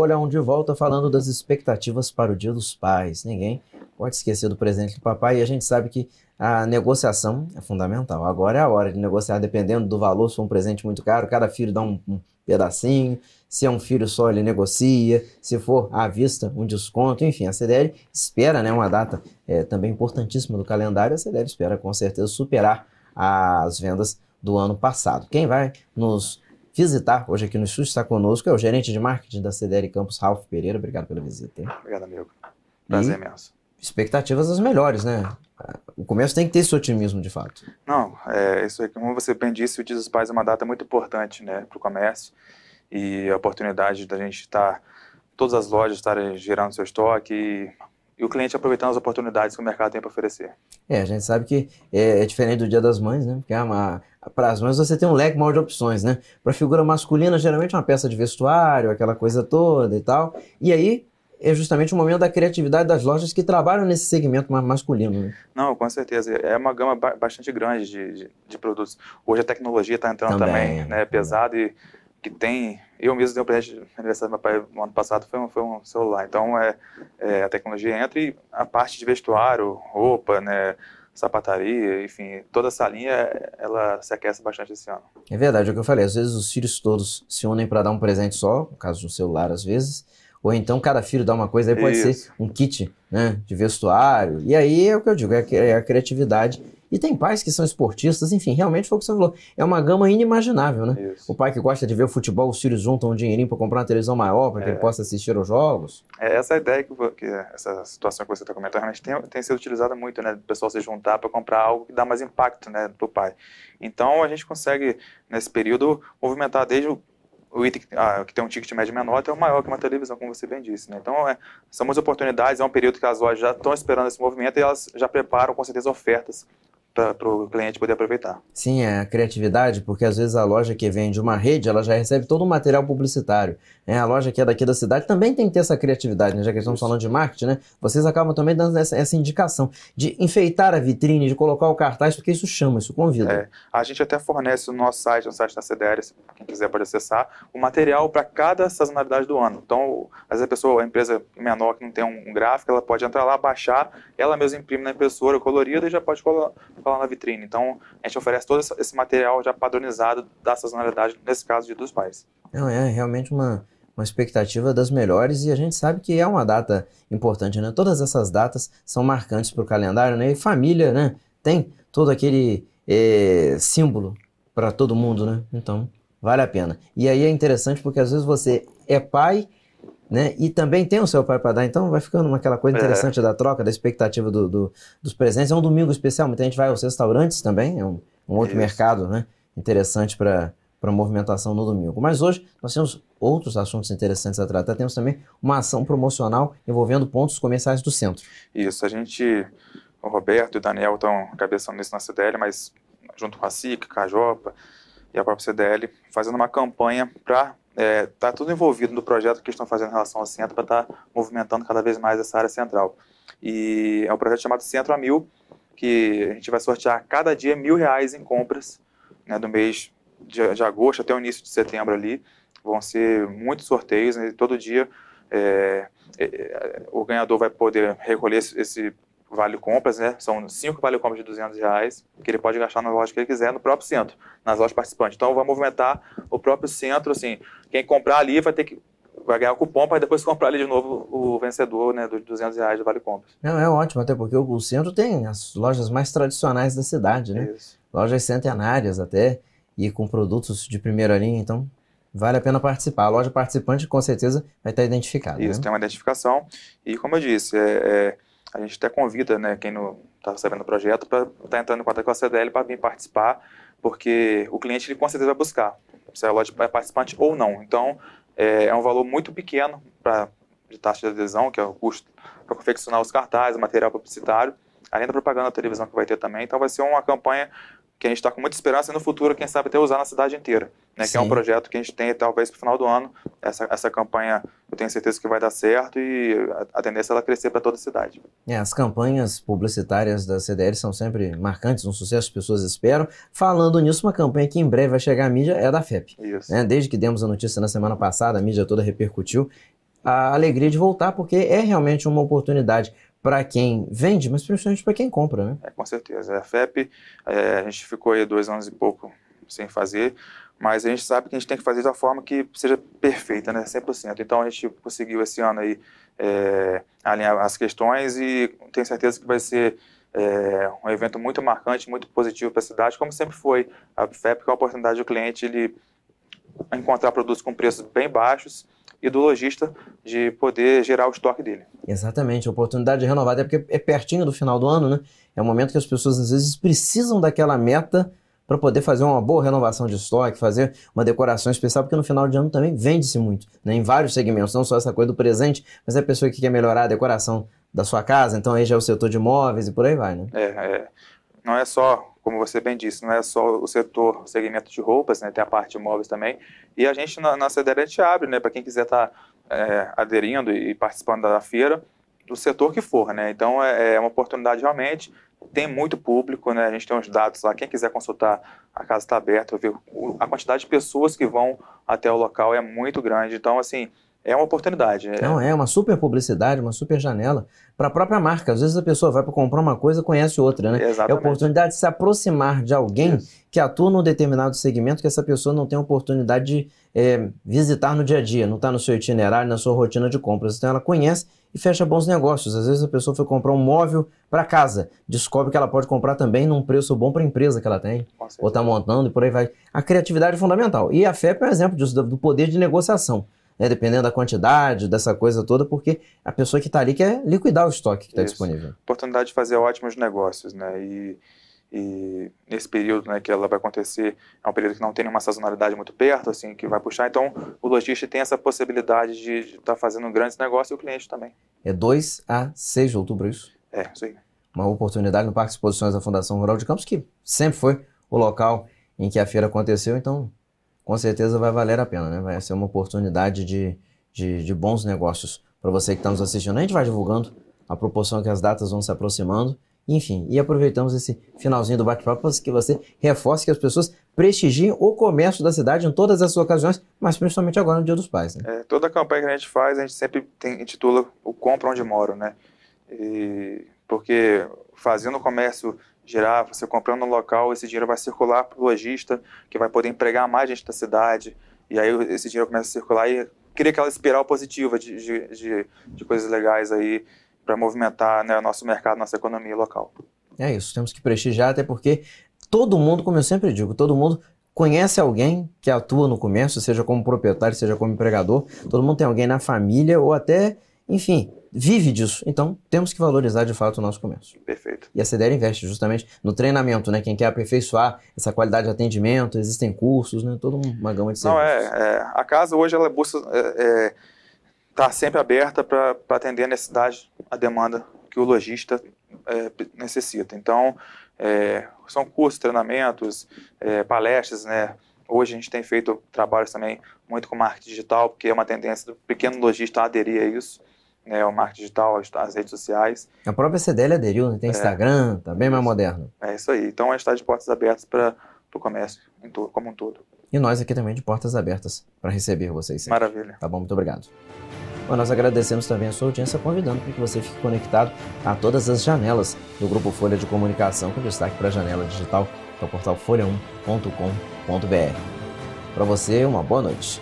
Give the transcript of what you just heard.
Folha 1 de volta falando das expectativas para o Dia dos Pais. Ninguém pode esquecer do presente do papai e a gente sabe que a negociação é fundamental. Agora é a hora de negociar, dependendo do valor, se for um presente muito caro, cada filho dá um, um pedacinho. Se é um filho só, ele negocia. Se for à vista, um desconto. Enfim, a CDL espera, né, uma data é, também importantíssima do calendário. A CDL espera, com certeza, superar as vendas do ano passado. Quem vai nos visitar hoje aqui no SUS, Está conosco é o gerente de marketing da CDL Campos, Ralf Pereira. Obrigado pela visita. Obrigado, amigo. Prazer e imenso. Expectativas as melhores, né? O comércio tem que ter esse otimismo, de fato. Não, é, isso aí, como você bem disse, o Dia dos Pais é uma data muito importante né, para o comércio e a oportunidade da gente estar, tá, todas as lojas estarem gerando seu estoque e e o cliente aproveitando as oportunidades que o mercado tem para oferecer. É, a gente sabe que é, é, diferente do Dia das Mães, né? Porque é uma, para as mães você tem um leque maior de opções, né? Para figura masculina, geralmente é uma peça de vestuário, aquela coisa toda e tal. E aí é justamente o momento da criatividade das lojas que trabalham nesse segmento mais masculino. Né? Não, com certeza. É uma gama bastante grande de, de, de, produtos. Hoje a tecnologia está entrando também, também né? É pesado e que tem. Eu mesmo dei um presente de aniversário do meu pai no ano passado, foi um, foi um celular. Então é, é, a tecnologia entra e a parte de vestuário, roupa, né? sapataria, enfim, toda essa linha ela se aquece bastante esse ano. É verdade, é o que eu falei, às vezes os filhos todos se unem para dar um presente só, no caso de um celular às vezes, ou então cada filho dá uma coisa, aí pode Isso. ser um kit né, de vestuário, e aí é o que eu digo, é a é criatividade e tem pais que são esportistas, enfim, realmente foi o que você falou. É uma gama inimaginável, né? Isso. O pai que gosta de ver o futebol, os filhos juntam um dinheirinho para comprar uma televisão maior, para que ele é. possa assistir aos jogos. É essa é ideia que, que essa situação que você está comentando realmente tem, tem sido utilizada muito, né? O pessoal se juntar para comprar algo que dá mais impacto, né, para o pai. Então a gente consegue, nesse período, movimentar desde o o item ah, que tem um ticket médio menor até o maior que é uma televisão, como você bem disse. Né? Então, é, são muitas oportunidades, é um período que as lojas já estão esperando esse movimento e elas já preparam, com certeza, ofertas para o cliente poder aproveitar. Sim, é a criatividade, porque às vezes a loja que vende uma rede, ela já recebe todo o material publicitário. Né? A loja que é daqui da cidade também tem que ter essa criatividade, né? já que estamos falando de marketing, né? vocês acabam também dando essa, essa, indicação de enfeitar a vitrine, de colocar o cartaz, porque isso chama, isso convida. É, a gente até fornece no nosso site, no site da CDR, se quem quiser pode acessar, o material para cada sazonalidade do ano. Então, às vezes a pessoa, a empresa menor que não tem um, um gráfico, ela pode entrar lá, baixar, ela mesma imprime na impressora colorida e já pode colocar coloca na vitrine. Então, a gente oferece todo esse material já padronizado da sazonalidade, nesse caso, de dos pais. Não, é realmente uma, uma expectativa das melhores e a gente sabe que é uma data importante, né? Todas essas datas são marcantes para o calendário, né? E família, né? Tem todo aquele é, símbolo para todo mundo, né? Então, vale a pena. E aí é interessante porque às vezes você é pai né? E também tem o seu pai para dar, então vai ficando aquela coisa é. interessante é. da troca, da expectativa do, do, dos presentes. É um domingo especial, muita gente vai aos restaurantes também, é um, um outro Isso. mercado, né? Interessante para a movimentação no domingo. Mas hoje nós temos outros assuntos interessantes a tratar. Temos também uma ação promocional envolvendo pontos comerciais do centro. Isso, a gente, o Roberto e o Daniel estão cabeçando isso na CDL, mas junto com a SIC, Cajopa e a própria CDL, fazendo uma campanha para está é, tá tudo envolvido no projeto que estão fazendo em relação ao centro para estar tá movimentando cada vez mais essa área central. E é um projeto chamado Centro a Mil, que a gente vai sortear cada dia mil reais em compras né, do mês de, de, agosto até o início de setembro ali. Vão ser muitos sorteios, né, todo dia é, é, é, o ganhador vai poder recolher esse, esse vale compras, né? São cinco vale compras de 200 reais que ele pode gastar na loja que ele quiser, no próprio centro, nas lojas participantes. Então, vai movimentar o próprio centro, assim. Quem comprar ali vai ter que vai ganhar o cupom para depois comprar ali de novo o vencedor, né, dos 200 reais do vale compras. Não, é ótimo, até porque o centro tem as lojas mais tradicionais da cidade, né? Isso. Lojas centenárias até e com produtos de primeira linha, então vale a pena participar. A loja participante com certeza vai estar identificada. Isso, né? tem uma identificação e como eu disse, é, é a gente até convida né, quem está sabendo do projeto para estar tá entrando em contato com a CDL para vir participar, porque o cliente ele com certeza vai buscar se a loja é participante ou não. Então, é, é um valor muito pequeno para de taxa de adesão, que é o custo para confeccionar os cartazes, material publicitário, além da propaganda da televisão que vai ter também. Então, vai ser uma campanha que a gente está com muita esperança e no futuro, quem sabe, até usar na cidade inteira, né? Que é um projeto que a gente tem talvez para o final do ano. Essa, essa campanha eu tenho certeza que vai dar certo e a, a tendência é ela crescer para toda a cidade. É, as campanhas publicitárias da CDL são sempre marcantes, um sucesso, as pessoas esperam. Falando nisso, uma campanha que em breve vai chegar à mídia é a da FEP. Isso. Né? Desde que demos a notícia na semana passada, a mídia toda repercutiu. A alegria de voltar, porque é realmente uma oportunidade para quem vende, mas principalmente para quem compra, né? É, com certeza. A FEP, é, a gente ficou aí dois anos e pouco sem fazer, mas a gente sabe que a gente tem que fazer da forma que seja perfeita, né? 100%. Então a gente conseguiu esse ano aí é, alinhar as questões e tenho certeza que vai ser é, um evento muito marcante, muito positivo para a cidade, como sempre foi. A FEP, é a oportunidade do cliente ele encontrar produtos com preços bem baixos, e do lojista de poder gerar o estoque dele. Exatamente, a oportunidade de é renovar, até porque é pertinho do final do ano, né? É o momento que as pessoas às vezes precisam daquela meta para poder fazer uma boa renovação de estoque, fazer uma decoração especial, porque no final de ano também vende-se muito, né? em vários segmentos, não só essa coisa do presente, mas é a pessoa que quer melhorar a decoração da sua casa, então aí já é o setor de imóveis e por aí vai, né? É, é. não é só como você bem disse, não é só o setor, o segmento de roupas, né, tem a parte de móveis também. E a gente, na nossa a gente abre né, para quem quiser estar tá, é, aderindo e participando da feira, do setor que for. Né? Então, é, é uma oportunidade realmente tem muito público, né? A gente tem os dados lá. Quem quiser consultar, a casa está aberta. A quantidade de pessoas que vão até o local é muito grande. Então, assim, é uma oportunidade. É... Não, é uma super publicidade, uma super janela para a própria marca. Às vezes a pessoa vai para comprar uma coisa conhece outra, né? Exatamente. É a oportunidade de se aproximar de alguém Isso. que atua num determinado segmento que essa pessoa não tem a oportunidade de é, visitar no dia a dia, não está no seu itinerário, na sua rotina de compras. Então ela conhece e fecha bons negócios. Às vezes a pessoa foi comprar um móvel para casa, descobre que ela pode comprar também num preço bom para a empresa que ela tem, ou está montando e por aí vai. A criatividade é fundamental. E a FEP é um exemplo disso, do poder de negociação né, dependendo da quantidade, dessa coisa toda, porque a pessoa que está ali quer liquidar o estoque que está disponível. Oportunidade de fazer ótimos negócios, né? E, e nesse período né, que ela vai acontecer, é um período que não tem nenhuma sazonalidade muito perto, assim, que vai puxar. Então, o lojista tem essa possibilidade de estar tá fazendo grandes negócios e o cliente também. É 2 a 6 de outubro, é isso? É, isso aí. Uma oportunidade no Parque de Exposições da Fundação Rural de Campos, que sempre foi o local em que a feira aconteceu, então com certeza vai valer a pena, né? Vai ser uma oportunidade de, de, de bons negócios para você que está nos assistindo. A gente vai divulgando a proporção que as datas vão se aproximando. Enfim, e aproveitamos esse finalzinho do bate-papo para que você reforce que as pessoas prestigiem o comércio da cidade em todas as ocasiões, mas principalmente agora no Dia dos Pais. Né? É, toda a campanha que a gente faz, a gente sempre tem, intitula o Compra Onde Moro, né? E, porque fazendo o comércio girar, você comprando no local, esse dinheiro vai circular para o lojista, que vai poder empregar mais gente da cidade, e aí esse dinheiro começa a circular e cria aquela espiral positiva de, de, de, de coisas legais aí para movimentar né, nosso mercado, nossa economia local. É isso, temos que prestigiar, até porque todo mundo, como eu sempre digo, todo mundo conhece alguém que atua no comércio, seja como proprietário, seja como empregador, todo mundo tem alguém na família ou até, enfim, vive disso. Então, temos que valorizar de fato o nosso comércio. Perfeito. E a CDL investe justamente no treinamento, né? Quem quer aperfeiçoar essa qualidade de atendimento, existem cursos, né? Toda uma gama de serviços. Não, é, é a casa hoje ela é busca está é, é tá sempre aberta para atender a necessidade, a demanda que o lojista é, necessita. Então, é, são cursos, treinamentos, palestras, né? Hoje a gente tem feito trabalhos também muito com marketing digital, porque é uma tendência do pequeno lojista aderir a isso né, o marketing digital, as, redes sociais. A própria CDL aderiu, né? tem é. Instagram, é, tá bem mais moderno. É isso aí. Então, a gente está de portas abertas para o comércio como um todo. E nós aqui também de portas abertas para receber vocês. Sempre. Maravilha. Tá bom, muito obrigado. Bom, nós agradecemos também a sua audiência, convidando para que você fique conectado a todas as janelas do Grupo Folha de Comunicação, com destaque para a janela digital, que é o portal folha1.com.br. Para você, uma boa noite.